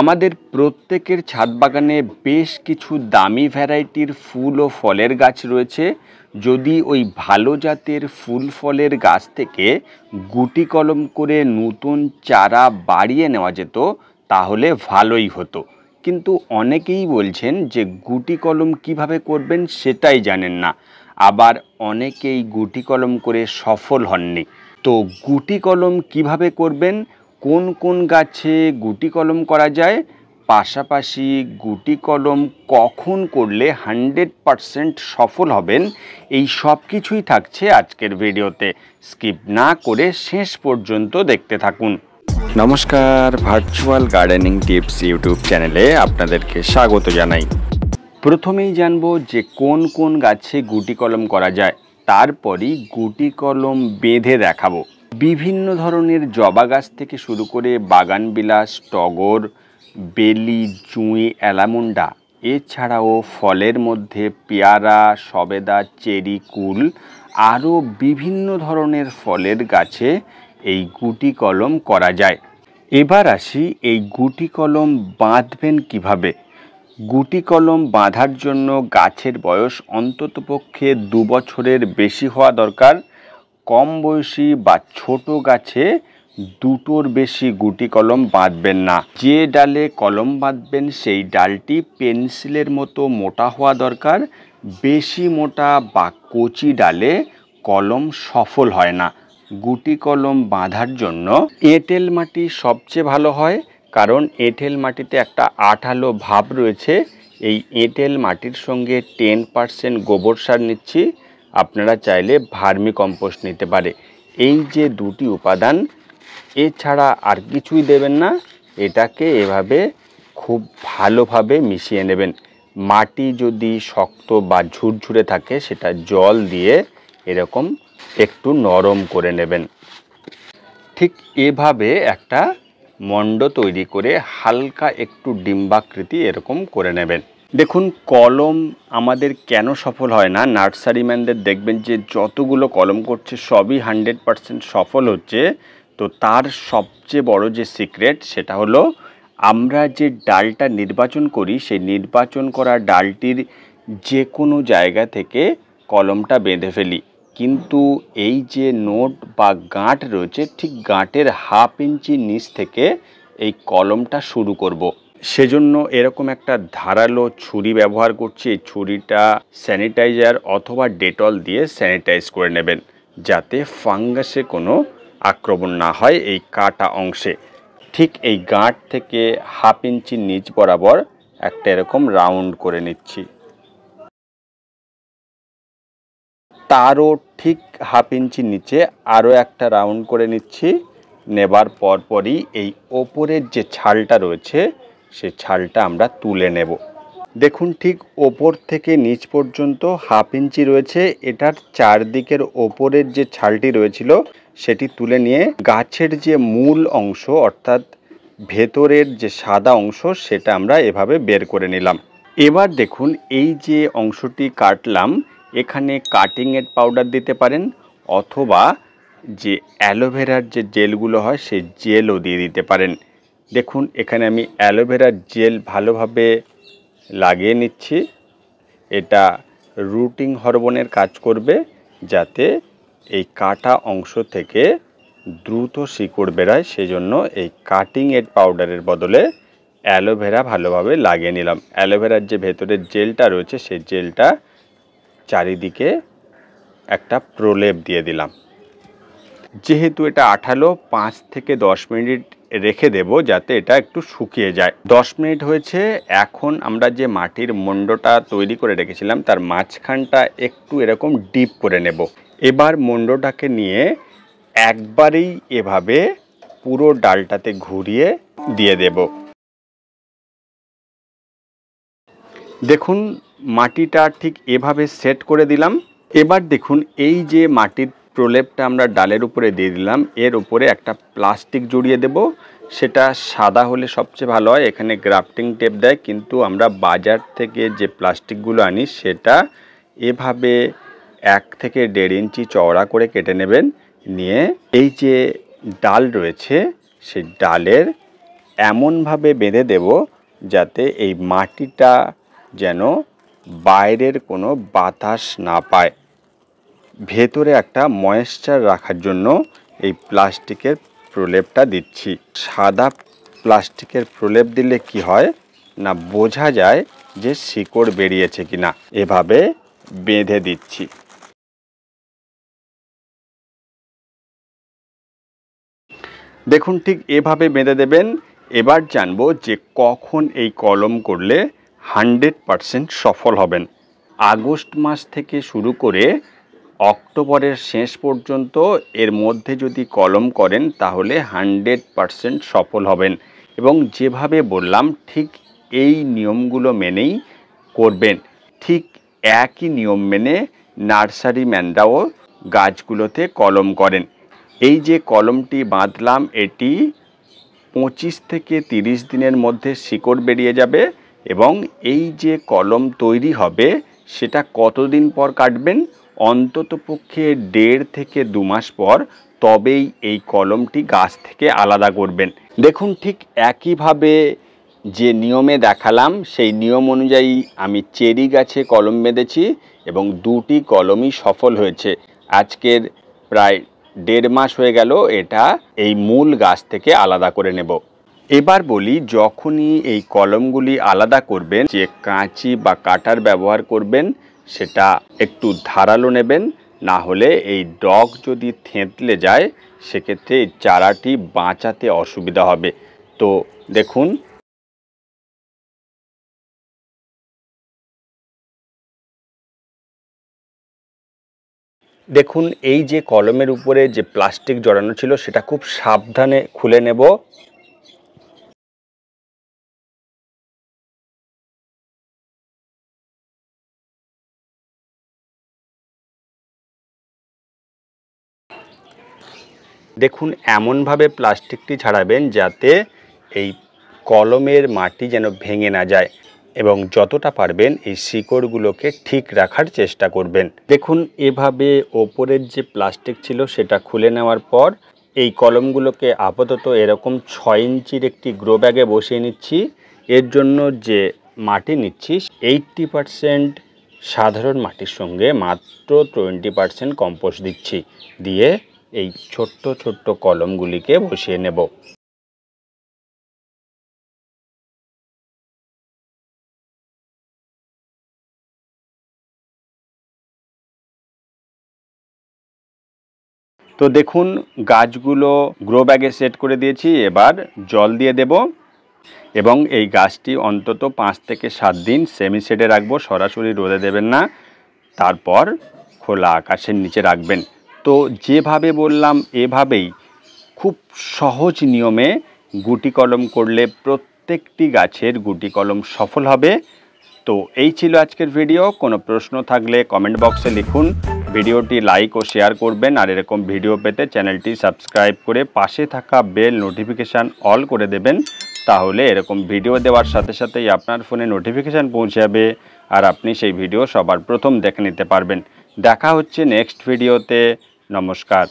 আমাদের প্রত্যেকের ছাদ বাগানে বেশ কিছু দামি ভ্যারাইটির ফুল ও ফলের গাছ রয়েছে যদি ওই ভালো জাতের ফুল ফলের গাছ থেকে গুটি কলম করে নতুন চারা বাড়িয়ে নেওয়া যেত তাহলে ভালোই হতো কিন্তু অনেকেই বলছেন যে গুটি কলম কিভাবে করবেন সেটাই জানেন না আবার অনেকেই গুটি কলম করে সফল হননি তো গুটি কলম কিভাবে করবেন কোন কোন গাছে গুটি কলম করা যায় পাশাপাশি গুটি কলম কখন করলে হান্ড্রেড পারসেন্ট সফল হবেন এই সব কিছুই থাকছে আজকের ভিডিওতে স্কিপ না করে শেষ পর্যন্ত দেখতে থাকুন নমস্কার ভার্চুয়াল গার্ডেনিং টিপস ইউটিউব চ্যানেলে আপনাদেরকে স্বাগত জানাই প্রথমেই জানবো যে কোন কোন গাছে গুটি কলম করা যায় তারপরই গুটি কলম বেঁধে দেখাবো বিভিন্ন ধরনের জবা গাছ থেকে শুরু করে বাগানবিলাস টগর বেলি জুঁই অ্যালামুন্ডা এছাড়াও ফলের মধ্যে পেয়ারা সবেদা চেরি কুল আরও বিভিন্ন ধরনের ফলের গাছে এই গুটি কলম করা যায় এবার আসি এই গুটি কলম বাঁধবেন কিভাবে গুটি কলম বাঁধার জন্য গাছের বয়স অন্ততপক্ষে দু বছরের বেশি হওয়া দরকার কম বয়সী বা ছোট গাছে দুটোর বেশি গুটি কলম বাঁধবেন না যে ডালে কলম বাঁধবেন সেই ডালটি পেন্সিলের মতো মোটা হওয়া দরকার বেশি মোটা বা কচি ডালে কলম সফল হয় না গুটি কলম বাঁধার জন্য এঁটেল মাটি সবচেয়ে ভালো হয় কারণ এঁটেল মাটিতে একটা আঠালো ভাব রয়েছে এই এঁটেল মাটির সঙ্গে টেন পার্সেন্ট গোবর সার নিচ্ছি আপনারা চাইলে ভার্মি কম্পোস্ট নিতে পারে এই যে দুটি উপাদান এছাড়া আর কিছুই দেবেন না এটাকে এভাবে খুব ভালোভাবে মিশিয়ে নেবেন মাটি যদি শক্ত বা ঝুরঝুরে থাকে সেটা জল দিয়ে এরকম একটু নরম করে নেবেন ঠিক এভাবে একটা মণ্ড তৈরি করে হালকা একটু ডিম্বাকৃতি এরকম করে নেবেন দেখুন কলম আমাদের কেন সফল হয় না নার্সারিম্যানদের দেখবেন যে যতগুলো কলম করছে সবই হান্ড্রেড পারসেন্ট সফল হচ্ছে তো তার সবচেয়ে বড় যে সিক্রেট সেটা হলো আমরা যে ডালটা নির্বাচন করি সেই নির্বাচন করা ডালটির যে কোনো জায়গা থেকে কলমটা বেঁধে ফেলি কিন্তু এই যে নোট বা গাঁট রয়েছে ঠিক গাঁটের হাফ ইঞ্চি নিচ থেকে এই কলমটা শুরু করব। সেজন্য এরকম একটা ধারালো ছুরি ব্যবহার করছি এই ছুরিটা স্যানিটাইজার অথবা ডেটল দিয়ে স্যানিটাইজ করে নেবেন যাতে ফাঙ্গাসে কোনো আক্রমণ না হয় এই কাটা অংশে ঠিক এই গাঁট থেকে হাফ ইঞ্চি নিচ বরাবর একটা এরকম রাউন্ড করে নিচ্ছি তারও ঠিক হাফ ইঞ্চি নিচে আরও একটা রাউন্ড করে নিচ্ছি নেবার পরপরই এই ওপরের যে ছালটা রয়েছে সেই ছালটা আমরা তুলে নেব দেখুন ঠিক ওপর থেকে নিচ পর্যন্ত হাফ ইঞ্চি রয়েছে এটার চারদিকের ওপরের যে ছালটি রয়েছিল সেটি তুলে নিয়ে গাছের যে মূল অংশ অর্থাৎ ভেতরের যে সাদা অংশ সেটা আমরা এভাবে বের করে নিলাম এবার দেখুন এই যে অংশটি কাটলাম এখানে কাটিংয়ের পাউডার দিতে পারেন অথবা যে অ্যালোভেরার যে জেলগুলো হয় সেই জেলও দিয়ে দিতে পারেন দেখুন এখানে আমি অ্যালোভেরার জেল ভালোভাবে লাগিয়ে নিচ্ছি এটা রুটিং হরবনের কাজ করবে যাতে এই কাটা অংশ থেকে দ্রুত শিকড় বেড়ায় সেজন্য এই কাটিং এড পাউডারের বদলে অ্যালোভেরা ভালোভাবে লাগিয়ে নিলাম অ্যালোভেরার যে ভেতরের জেলটা রয়েছে সেই জেলটা চারিদিকে একটা প্রলেপ দিয়ে দিলাম যেহেতু এটা আঠালো পাঁচ থেকে দশ মিনিট রেখে দেব যাতে এটা একটু শুকিয়ে যায় দশ মিনিট হয়েছে এখন আমরা যে মাটির মণ্ডটা তৈরি করে রেখেছিলাম তার মাঝখানটা একটু এরকম ডিপ করে নেব এবার মণ্ডটাকে নিয়ে একবারেই এভাবে পুরো ডালটাতে ঘুরিয়ে দিয়ে দেব দেখুন মাটিটা ঠিক এভাবে সেট করে দিলাম এবার দেখুন এই যে মাটির প্রলেপটা আমরা ডালের উপরে দিয়ে দিলাম এর উপরে একটা প্লাস্টিক জড়িয়ে দেব সেটা সাদা হলে সবচেয়ে ভালো হয় এখানে গ্রাফটিং টেপ দেয় কিন্তু আমরা বাজার থেকে যে প্লাস্টিকগুলো আনি সেটা এভাবে এক থেকে দেড় ইঞ্চি চওড়া করে কেটে নেবেন নিয়ে এই যে ডাল রয়েছে সেই ডালের এমনভাবে বেঁধে দেব যাতে এই মাটিটা যেন বাইরের কোনো বাতাস না পায় ভেতরে একটা ময়েশ্চার রাখার জন্য এই প্লাস্টিকের প্রলেপটা দিচ্ছি সাদা প্লাস্টিকের প্রলেপ দিলে কি হয় না বোঝা যায় যে শিকড় বেরিয়েছে কিনা এভাবে বেঁধে দিচ্ছি দেখুন ঠিক এভাবে বেঁধে দেবেন এবার জানবো যে কখন এই কলম করলে হান্ড্রেড পারসেন্ট সফল হবেন আগস্ট মাস থেকে শুরু করে অক্টোবরের শেষ পর্যন্ত এর মধ্যে যদি কলম করেন তাহলে হান্ড্রেড পারসেন্ট সফল হবেন এবং যেভাবে বললাম ঠিক এই নিয়মগুলো মেনেই করবেন ঠিক একই নিয়ম মেনে নার্সারি ম্যানরাও গাছগুলোতে কলম করেন এই যে কলমটি বাঁধলাম এটি পঁচিশ থেকে তিরিশ দিনের মধ্যে শিকড় বেরিয়ে যাবে এবং এই যে কলম তৈরি হবে সেটা কতদিন পর কাটবেন অন্ততপক্ষে দেড় থেকে দু মাস পর তবেই এই কলমটি গাছ থেকে আলাদা করবেন দেখুন ঠিক একইভাবে যে নিয়মে দেখালাম সেই নিয়ম অনুযায়ী আমি চেরি গাছে কলম বেঁধেছি এবং দুটি কলমই সফল হয়েছে আজকের প্রায় দেড় মাস হয়ে গেল এটা এই মূল গাছ থেকে আলাদা করে নেব এবার বলি যখনই এই কলমগুলি আলাদা করবেন যে কাঁচি বা কাটার ব্যবহার করবেন সেটা একটু ধারালো নেবেন না হলে এই ডগ যদি থেঁতলে যায় সেক্ষেত্রে চারাটি বাঁচাতে অসুবিধা হবে তো দেখুন দেখুন এই যে কলমের উপরে যে প্লাস্টিক জড়ানো ছিল সেটা খুব সাবধানে খুলে নেব দেখুন এমনভাবে প্লাস্টিকটি ছাড়াবেন যাতে এই কলমের মাটি যেন ভেঙে না যায় এবং যতটা পারবেন এই শিকড়গুলোকে ঠিক রাখার চেষ্টা করবেন দেখুন এভাবে ওপরের যে প্লাস্টিক ছিল সেটা খুলে নেওয়ার পর এই কলমগুলোকে আপাতত এরকম ছয় ইঞ্চির একটি গ্রো ব্যাগে বসিয়ে নিচ্ছি এর জন্য যে মাটি নিচ্ছি এইট্টি পারসেন্ট সাধারণ মাটির সঙ্গে মাত্র টোয়েন্টি পারসেন্ট কম্পোস্ট দিচ্ছি দিয়ে এই ছোট্ট ছোট্ট কলমগুলিকে বসিয়ে নেব তো দেখুন গাছগুলো গ্রো ব্যাগে সেট করে দিয়েছি এবার জল দিয়ে দেব এবং এই গাছটি অন্তত পাঁচ থেকে সাত দিন সেমি সেটে রাখবো সরাসরি রোদে দেবেন না তারপর খোলা আকাশের নিচে রাখবেন তো যেভাবে বললাম এভাবেই খুব সহজ নিয়মে গুটি কলম করলে প্রত্যেকটি গাছের গুটি কলম সফল হবে তো এই ছিল আজকের ভিডিও কোনো প্রশ্ন থাকলে কমেন্ট বক্সে লিখুন ভিডিওটি লাইক ও শেয়ার করবেন আর এরকম ভিডিও পেতে চ্যানেলটি সাবস্ক্রাইব করে পাশে থাকা বেল নোটিফিকেশান অল করে দেবেন তাহলে এরকম ভিডিও দেওয়ার সাথে সাথেই আপনার ফোনে নোটিফিকেশান পৌঁছে যাবে আর আপনি সেই ভিডিও সবার প্রথম দেখে নিতে পারবেন দেখা হচ্ছে নেক্সট ভিডিওতে não moscar.